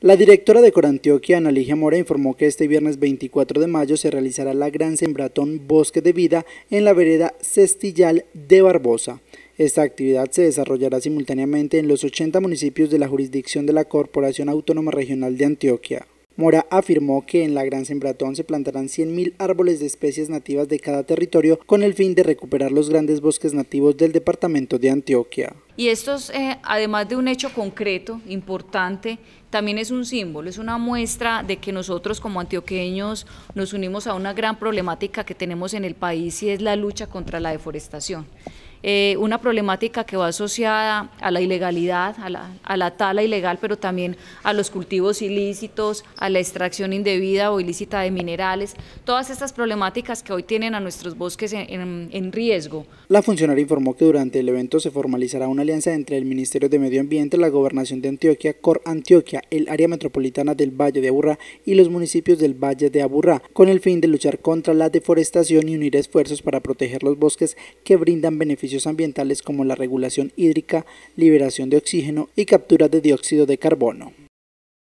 La directora de Corantioquia, Analigia Mora, informó que este viernes 24 de mayo se realizará la gran sembratón Bosque de Vida en la vereda Cestillal de Barbosa. Esta actividad se desarrollará simultáneamente en los 80 municipios de la jurisdicción de la Corporación Autónoma Regional de Antioquia. Mora afirmó que en la Gran Sembratón se plantarán 100.000 árboles de especies nativas de cada territorio con el fin de recuperar los grandes bosques nativos del departamento de Antioquia. Y esto eh, además de un hecho concreto, importante, también es un símbolo, es una muestra de que nosotros como antioqueños nos unimos a una gran problemática que tenemos en el país y es la lucha contra la deforestación. Eh, una problemática que va asociada a la ilegalidad, a la, a la, tala ilegal, pero también a los cultivos ilícitos, a la extracción indebida o ilícita de minerales, todas estas problemáticas que hoy tienen a nuestros bosques en, en riesgo. La funcionaria informó que durante el evento se formalizará una alianza entre el Ministerio de Medio Ambiente, la Gobernación de Antioquia, Cor Antioquia, el área metropolitana del Valle de Aburrá y los municipios del Valle de Aburrá, con el fin de luchar contra la deforestación y unir esfuerzos para proteger los bosques que brindan beneficios ambientales como la regulación hídrica, liberación de oxígeno y captura de dióxido de carbono.